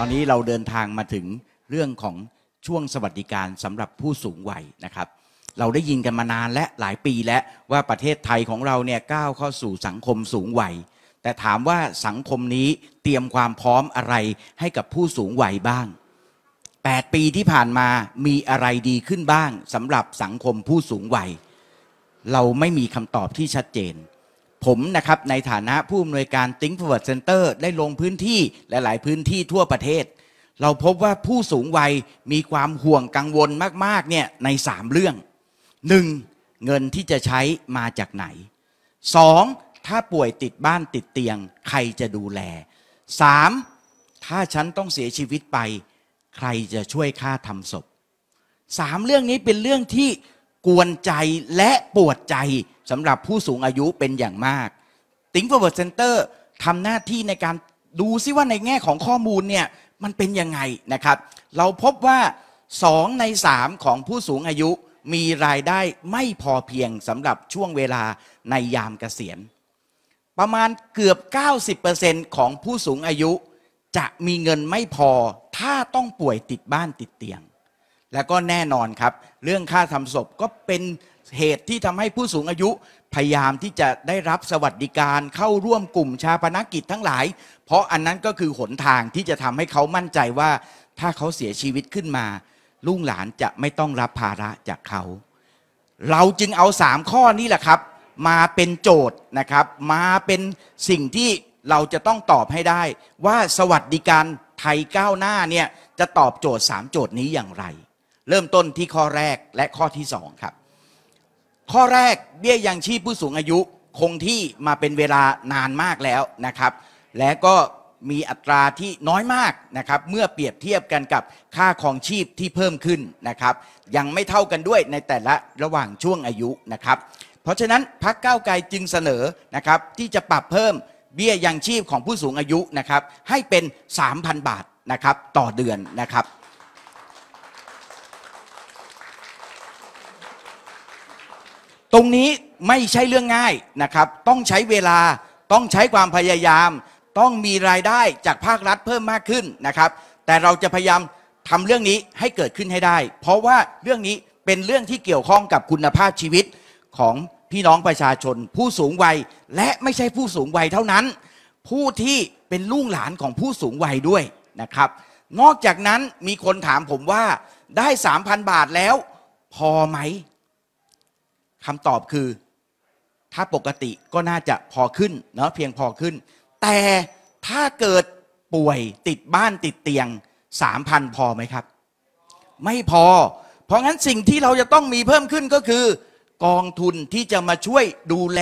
ตอนนี้เราเดินทางมาถึงเรื่องของช่วงสวัสดิการสำหรับผู้สูงวัยนะครับ เราได้ยินกันมานานและหลายปีแล้วว่าประเทศไทยของเราเนี่ยก้าวเข้าสู่สังคมสูงวัย แต่ถามว่าสังคมนี้เตรียมความพร้อมอะไรให้กับผู้สูงวัยบ้าง 8 ปีที่ผ่านมามีอะไรดีขึ้นบ้างสำหรับสังคมผู้สูงวัย เราไม่มีคำตอบที่ชัดเจนผมนะครับในฐานะผู้อำนวยการอร์เวิร์ดเซ็นเตอร์ได้ลงพื้นที่หลายพื้นที่ทั่วประเทศ เราพบว่าผู้สูงวัยมีความห่วงกังวลมากๆเนี่ยใน 3 เรื่อง 1. เงินที่จะใช้มาจากไหน 2. ถ้าป่วยติดบ้านติดเตียงใครจะดูแล 3. ถ้าฉันต้องเสียชีวิตไปใครจะช่วยค่าทำศพ 3 เรื่องนี้เป็นเรื่องที่กวนใจและปวดใจสำหรับผู้สูงอายุเป็นอย่างมากติงฟอร์เวิร์ดเซ็นเตอร์ทำหน้าที่ในการดูซิว่าในแง่ของข้อมูลเนี่ยมันเป็นยังไงนะครับ เราพบว่า 2 ใน 3 ของผู้สูงอายุมีรายได้ไม่พอเพียงสำหรับช่วงเวลาในยามเกษียณ ประมาณเกือบ 90%ของผู้สูงอายุจะมีเงินไม่พอถ้าต้องป่วยติดบ้านติดเตียงแล้วก็แน่นอนครับเรื่องค่าทำศพก็เป็นเหตุที่ทำให้ผู้สูงอายุ พยายามที่จะได้รับสวัสดิการเข้าร่วมกลุ่มชาปนกิจทั้งหลาย เพราะอันนั้นก็คือหนทางที่จะทำให้เขามั่นใจว่าถ้าเขาเสียชีวิตขึ้นมาลูกหลานจะไม่ต้องรับภาระจากเขา เราจึงเอาสามข้อนี้แหละครับ มาเป็นโจทย์นะครับ มาเป็นสิ่งที่เราจะต้องตอบให้ได้ ว่าสวัสดิการไทยก้าวหน้าเนี่ยจะตอบโจทย์สามโจทย์นี้อย่างไรเริ่มต้นที่ข้อแรกและข้อที่สองครับข้อแรกเบี้ยยังชีพผู้สูงอายุคงที่มาเป็นเวลานานมากแล้วนะครับ และก็มีอัตราที่น้อยมากนะครับ เมื่อเปรียบเทียบกันกับค่าของชีพที่เพิ่มขึ้นนะครับ ยังไม่เท่ากันด้วยในแต่ละระหว่างช่วงอายุนะครับ เพราะฉะนั้นพักเก้าไกลจึงเสนอนะครับที่จะปรับเพิ่มเบี้ยยังชีพของผู้สูงอายุนะครับ ให้เป็น 3,000 บาทนะครับต่อเดือนนะครับตรงนี้ไม่ใช่เรื่องง่ายนะครับ ต้องใช้เวลาต้องใช้ความพยายาม ต้องมีรายได้จากภาครัฐเพิ่มมากขึ้นนะครับ แต่เราจะพยายามทำเรื่องนี้ให้เกิดขึ้นให้ได้ เพราะว่าเรื่องนี้เป็นเรื่องที่เกี่ยวข้องกับคุณภาพชีวิตของพี่น้องประชาชนผู้สูงวัยและไม่ใช่ผู้สูงวัยเท่านั้น ผู้ที่เป็นลูกหลานของผู้สูงวัยด้วยนะครับ นอกจากนั้นมีคนถามผมว่าได้ 3,000 บาทแล้ว พอไหมคำตอบคือ ถ้าปกติก็น่าจะพอขึ้นเนาะเพียงพอขึ้น แต่ถ้าเกิดป่วยติดบ้านติดเตียงสามพันพอไหมครับ ไม่พอ เพราะงั้นสิ่งที่เราจะต้องมีเพิ่มขึ้นก็คือ กองทุนที่จะมาช่วยดูแล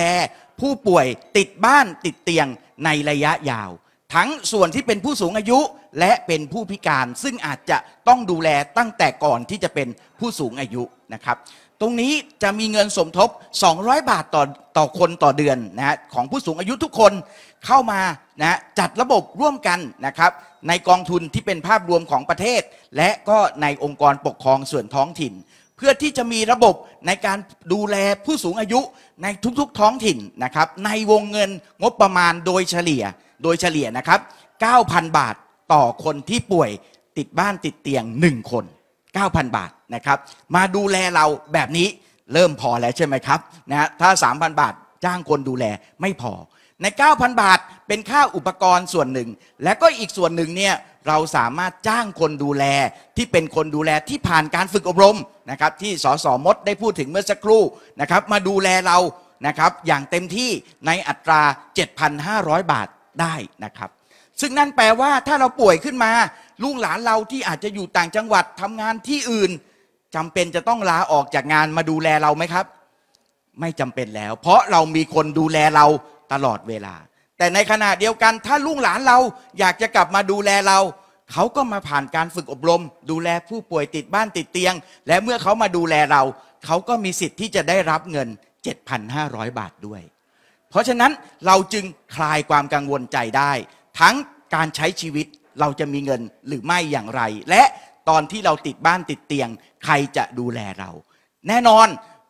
ผู้ป่วยติดบ้านติดเตียงในระยะยาว ทั้งส่วนที่เป็นผู้สูงอายุและเป็นผู้พิการซึ่งอาจจะต้องดูแลตั้งแต่ก่อนที่จะเป็นผู้สูงอายุนะครับตรงนี้จะมีเงินสมทบ 200 บาทต่อต่อคนต่อเดือนนะฮะของผู้สูงอายุทุกคนเข้ามานะจัดระบบร่วมกันนะครับในกองทุนที่เป็นภาพรวมของประเทศ และก็ในองค์กรปกครองส่วนท้องถิ่น เพื่อที่จะมีระบบในการดูแลผู้สูงอายุในทุกๆท้องถิ่นนะครับในวงเงินงบประมาณโดยเฉลี่ย โดยเฉลี่ยนะครับ 9,000 บาทต่อคนที่ป่วยติดบ้านติดเตียง1คน9,000 บาทนะครับ มาดูแลเราแบบนี้เริ่มพอแล้วใช่ไหมครับ นะฮะ ถ้า 3,000 บาทจ้างคนดูแลไม่พอ ใน 9,000 บาท เป็นค่าอุปกรณ์ส่วนหนึ่ง และก็อีกส่วนหนึ่งเนี่ยเราสามารถจ้างคนดูแลที่เป็นคนดูแลที่ผ่านการฝึกอบรมนะครับที่สสมดได้พูดถึงเมื่อสักครู่นะครับมาดูแลเรานะครับอย่างเต็มที่ในอัตรา 7,500 บาทได้นะครับซึ่งนั่นแปลว่าถ้าเราป่วยขึ้นมาลูกหลานเราที่อาจจะอยู่ต่างจังหวัดทำงานที่อื่น จำเป็นจะต้องลาออกจากงานมาดูแลเราไหมครับ ไม่จำเป็นแล้ว เพราะเรามีคนดูแลเราตลอดเวลา แต่ในขณะเดียวกันถ้าลูกหลานเราอยากจะกลับมาดูแลเรา เขาก็มาผ่านการฝึกอบรม ดูแลผู้ป่วยติดบ้านติดเตียง และเมื่อเขามาดูแลเรา เขาก็มีสิทธิ์ที่จะได้รับเงิน 7,500 บาทด้วย เพราะฉะนั้นเราจึงคลายความกังวลใจได้ ทั้งการใช้ชีวิตเราจะมีเงินหรือไม่อย่างไร และตอนที่เราติดบ้านติดเตียง ใครจะดูแลเรา แน่นอน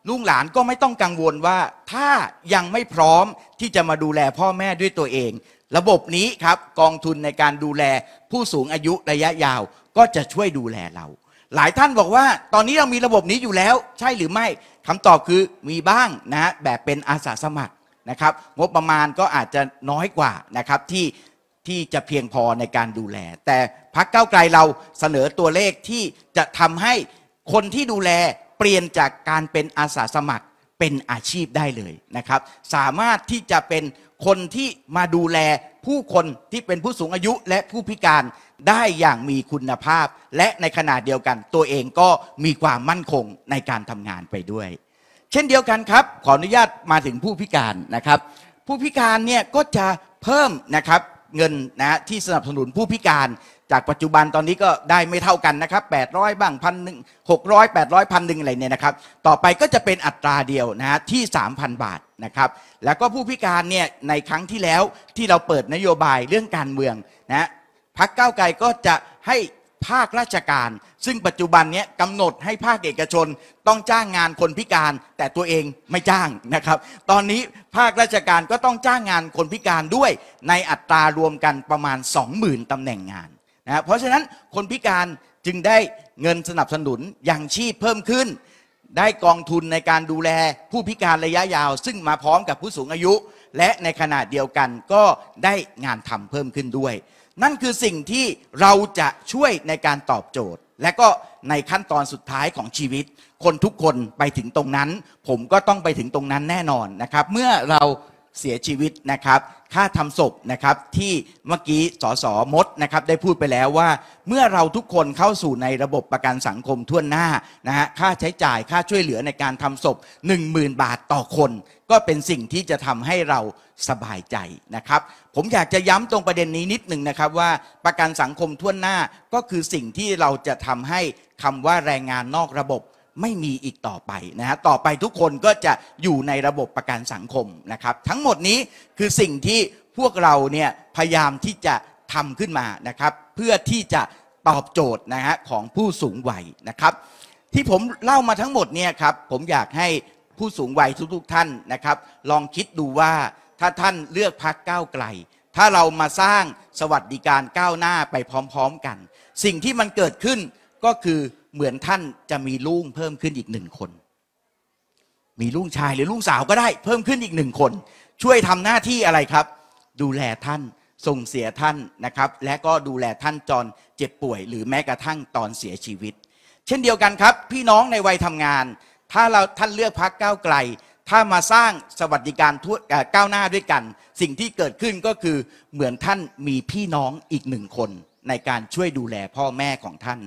ลูกหลานก็ไม่ต้องกังวลว่าถ้ายังไม่พร้อมที่จะมาดูแลพ่อแม่ด้วยตัวเอง ระบบนี้ครับกองทุนในการดูแลผู้สูงอายุระยะยาว ก็จะช่วยดูแลเรา หลายท่านบอกว่า ตอนนี้เรามีระบบนี้อยู่แล้วใช่หรือไม่คำตอบคือมีบ้างนะแบบเป็นอาสาสมัครนะครับ งบประมาณก็อาจจะน้อยกว่านะครับที่ที่จะเพียงพอในการดูแล แต่พักเก้าไกลเราเสนอตัวเลขที่จะทำให้คนที่ดูแลเปลี่ยนจากการเป็นอาสาสมัครเป็นอาชีพได้เลยนะครับ สามารถที่จะเป็นคนที่มาดูแล ผู้คนที่เป็นผู้สูงอายุ และผู้พิการได้อย่างมีคุณภาพ และในขณะเดียวกัน ตัวเองก็มีความมั่นคงในการทำงานไปด้วย เช่นเดียวกันครับขออนุญาตมาถึงผู้พิการนะครับ ผู้พิการเนี่ยก็จะเพิ่มนะครับเงินนะฮะที่สนับสนุนผู้พิการจากปัจจุบันตอนนี้ก็ได้ไม่เท่ากันนะครับ800บ้างพันหนึ่งหกร้อยแปดร้อยพันหนึ่งอะไรเนี่ยนะครับ ต่อไปก็จะเป็นอัตราเดียวนะฮะที่ 3,000 บาทนะครับ แล้วก็ผู้พิการเนี่ยในครั้งที่แล้วที่เราเปิดนโยบายเรื่องการเมืองนะพักเก้าไกลก็จะให้ภาคราชการซึ่งปัจจุบันนี้กำหนดให้ภาคเอกชนต้องจ้างงานคนพิการแต่ตัวเองไม่จ้างนะครับ ตอนนี้ภาคราชการก็ต้องจ้างงานคนพิการด้วย ในอัตรารวมกันประมาณ20,000ตำแหน่งงานนะเพราะฉะนั้นคนพิการจึงได้เงินสนับสนุนอย่างชีพเพิ่มขึ้น ได้กองทุนในการดูแลผู้พิการระยะยาว ซึ่งมาพร้อมกับผู้สูงอายุ และในขณะเดียวกันก็ได้งานทำเพิ่มขึ้นด้วยนั่นคือสิ่งที่เราจะช่วยในการตอบโจทย์ และก็ในขั้นตอนสุดท้ายของชีวิต คนทุกคนไปถึงตรงนั้น ผมก็ต้องไปถึงตรงนั้นแน่นอนนะครับเมื่อเราเสียชีวิตนะครับ ค่าทำศพนะครับที่เมื่อกี้สสมดนะครับได้พูดไปแล้วว่า เมื่อเราทุกคนเข้าสู่ในระบบประกันสังคมทั่วหน้านะฮะค่าใช้จ่ายค่าช่วยเหลือในการทำศพ 10,000 บาทต่อคน ก็เป็นสิ่งที่จะทำให้เราสบายใจนะครับผมอยากจะย้ำตรงประเด็นนี้นิดหนึ่งนะครับว่าประกันสังคมทั่วหน้าก็คือสิ่งที่เราจะทำให้คำว่าแรงงานนอกระบบไม่มีอีกต่อไปนะฮะต่อไปทุกคนก็จะอยู่ในระบบประกันสังคมนะครับ ทั้งหมดนี้คือสิ่งที่พวกเราเนี่ยพยายามที่จะทำขึ้นมานะครับ เพื่อที่จะตอบโจทย์นะฮะของผู้สูงวัยนะครับ ที่ผมเล่ามาทั้งหมดเนี่ยครับผมอยากให้ผู้สูงวัยทุกๆ ท่านนะครับ ลองคิดดูว่าถ้าท่านเลือกพักก้าวไกล ถ้าเรามาสร้างสวัสดิการก้าวหน้าไปพร้อมๆ กัน สิ่งที่มันเกิดขึ้นก็คือเหมือนท่านจะมีลูกเพิ่มขึ้นอีกหนึ่งคน มีลูกชายหรือลูกสาวก็ได้ เพิ่มขึ้นอีกหนึ่งคน ช่วยทำหน้าที่อะไรครับ ดูแลท่านส่งเสียท่านนะครับ และก็ดูแลท่านจอนเจ็บป่วยหรือแม้กระทั่งตอนเสียชีวิต เช่นเดียวกันครับ พี่น้องในวัยทำงาน ถ้าเราท่านเลือกพักก้าวไกล ถ้ามาสร้างสวัสดิการทั่วก้าวหน้าด้วยกัน สิ่งที่เกิดขึ้นก็คือเหมือนท่านมีพี่น้องอีกหนึ่งคน ในการช่วยดูแลพ่อแม่ของท่าน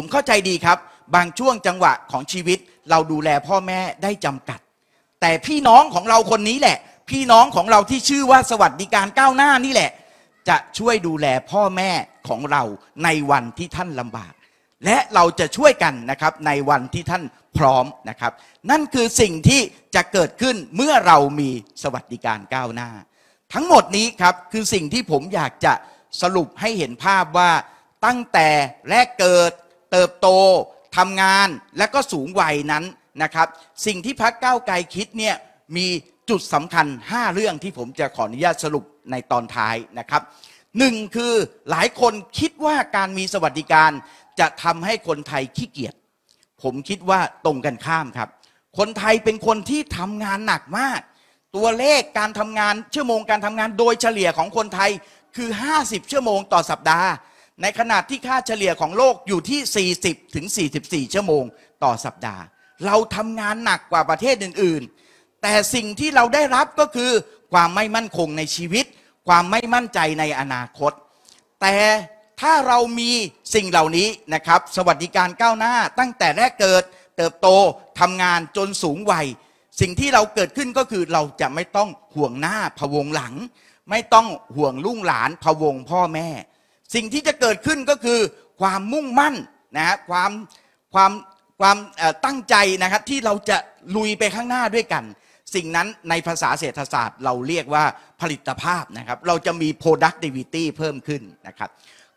ผมเข้าใจดีครับบางช่วงจังหวะของชีวิต เราดูแลพ่อแม่ได้จำกัด แต่พี่น้องของเราคนนี้แหละ พี่น้องของเราที่ชื่อว่าสวัสดิการก้าวหน้านี่แหละ จะช่วยดูแลพ่อแม่ของเราในวันที่ท่านลำบาก และเราจะช่วยกันนะครับในวันที่ท่านพร้อมนะครับนั่นคือสิ่งที่จะเกิดขึ้นเมื่อเรามีสวัสดิการก้าวหน้า ทั้งหมดนี้ครับคือสิ่งที่ผมอยากจะสรุปให้เห็นภาพว่าตั้งแต่แรกเกิดเติบโตทำงานและก็สูงวัยนั้นนะครับสิ่งที่พักเก้าไกลคิดเนี่ยมีจุดสำคัญ 5 เรื่องที่ผมจะขออนุญาตสรุปในตอนท้ายนะครับหนึ่งคือหลายคนคิดว่าการมีสวัสดิการจะทำให้คนไทยขี้เกียจผมคิดว่าตรงกันข้ามครับ คนไทยเป็นคนที่ทำงานหนักมาก ตัวเลขการทำงานชั่วโมงการทำงานโดยเฉลี่ยของคนไทยคือ 50ชั่วโมงต่อสัปดาห์ในขณะที่ค่าเฉลี่ยของโลกอยู่ที่ 40ถึง44 ชั่วโมงต่อสัปดาห์ เราทำงานหนักกว่าประเทศอื่นๆ แต่สิ่งที่เราได้รับก็คือความไม่มั่นคงในชีวิต ความไม่มั่นใจในอนาคต แต่ถ้าเรามีสิ่งเหล่านี้นะครับสวัสดิการก้าวหน้าตั้งแต่แรกเกิดเติบโตทำงานจนสูงวัย สิ่งที่เราเกิดขึ้นก็คือเราจะไม่ต้องห่วงหน้าพะวงหลัง ไม่ต้องห่วงลุ่งหลานพะวงพ่อแม่สิ่งที่จะเกิดขึ้นก็คือความมุ่งมั่นนะฮะความความความตั้งใจนะครับที่เราจะลุยไปข้างหน้าด้วยกัน สิ่งนั้นในภาษาเศรษฐศาสตร์เราเรียกว่าผลิตภาพนะครับเราจะมี productivity เพิ่มขึ้นนะครับ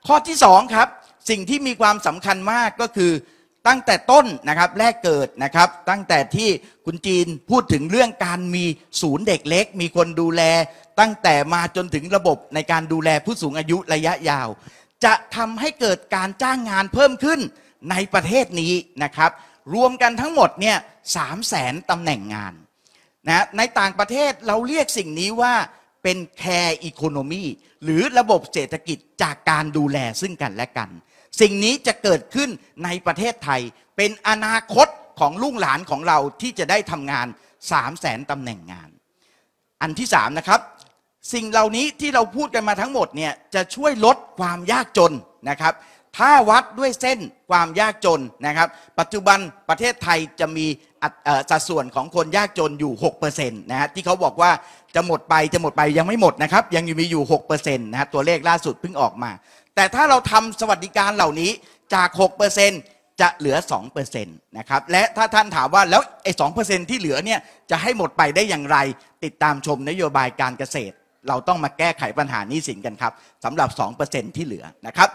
ข้อที่2ครับ สิ่งที่มีความสำคัญมากก็คือตั้งแต่ต้นนะครับแรกเกิดนะครับตั้งแต่ที่คุณจีนพูดถึงเรื่องการมีศูนย์เด็กเล็ก มีคนดูแล ตั้งแต่มาจนถึงระบบในการดูแลผู้สูงอายุระยะยาว จะทำให้เกิดการจ้างงานเพิ่มขึ้นในประเทศนี้นะครับรวมกันทั้งหมดเนี่ยสามแสนตำแหน่งงานนะในต่างประเทศเราเรียกสิ่งนี้ว่าเป็นแคร์อีโคโนมีหรือระบบเศรษฐกิจจากการดูแลซึ่งกันและกัน สิ่งนี้จะเกิดขึ้นในประเทศไทยเป็นอนาคตของลูกหลานของเราที่จะได้ทำงาน3 0 0แสนตำแหน่งงาน อันที่ 3 นะครับ สิ่งเหล่านี้ที่เราพูดกันมาทั้งหมดเนี่ยจะช่วยลดความยากจนนะครับ ถ้าวัดด้วยเส้นความยากจนนะครับ ปัจจุบันประเทศไทยจะมีสัดส่วนของคนยากจนอยู่ 6%นะฮะ ที่เขาบอกว่าจะหมดไป จะหมดไป ยังไม่หมดนะครับ ยังมีอยู่ 6%นะฮะ ตัวเลขล่าสุดเพิ่งออกมา แต่ถ้าเราทำสวัสดิการเหล่านี้จาก 6%จะเหลือ 2%นะครับ และถ้าท่านถามว่าแล้วไอ้ 2%ที่เหลือเนี่ยจะให้หมดไปได้อย่างไร ติดตามชมนโยบายการเกษตร เราต้องมาแก้ไขปัญหานี้สินกันครับสำหรับ 2%ที่เหลือนะครับ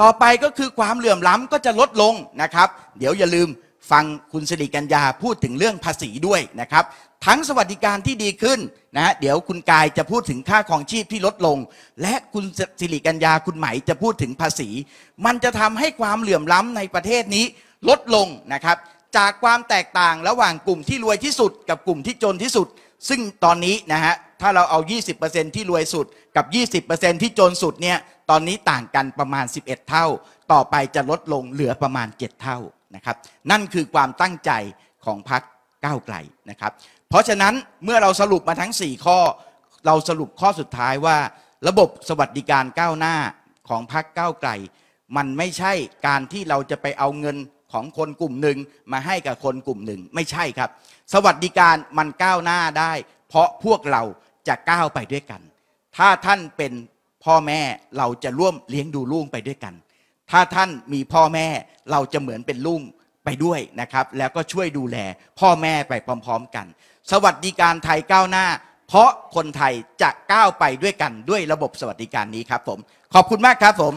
ต่อไปก็คือความเหลื่อมล้ำก็จะลดลงนะครับ เดี๋ยวอย่าลืมฟังคุณสิริกัญญาพูดถึงเรื่องภาษีด้วยนะครับทั้งสวัสดิการที่ดีขึ้นนะเดี๋ยวคุณกายจะพูดถึงค่าของชีพที่ลดลง และคุณสิริกัญญาคุณไหมจะพูดถึงภาษี มันจะทำให้ความเหลื่อมล้ำในประเทศนี้ลดลงนะครับจากความแตกต่างระหว่างกลุ่มที่รวยที่สุดกับกลุ่มที่จนที่สุด ซึ่งตอนนี้นะฮะถ้าเราเอา 20%ที่รวยสุดกับ 20%ที่จนสุดเนี่ยตอนนี้ต่างกันประมาณ 11 เท่าต่อไปจะลดลงเหลือประมาณ 7 เท่านะครับนั่นคือความตั้งใจของพรรคก้าวไกลนะครับเพราะฉะนั้นเมื่อเราสรุปมาทั้ง 4 ข้อ เราสรุปข้อสุดท้ายว่า ระบบสวัสดิการก้าวหน้าของพรรคก้าวไกล มันไม่ใช่การที่เราจะไปเอาเงินของคนกลุ่มหนึ่งมาให้กับคนกลุ่มหนึ่ง ไม่ใช่ครับ สวัสดิการมันก้าวหน้าได้ เพราะพวกเราจะก้าวไปด้วยกัน ถ้าท่านเป็นพ่อแม่เราจะร่วมเลี้ยงดูลูกไปด้วยกันถ้าท่านมีพ่อแม่เราจะเหมือนเป็นลุ่มไปด้วยนะครับ แล้วก็ช่วยดูแล พ่อแม่ไปพร้อมๆกัน สวัสดิการไทยก้าวหน้าเพราะคนไทยจะก้าวไปด้วยกันด้วยระบบสวัสดิการนี้ครับผม ขอบคุณมากครับผม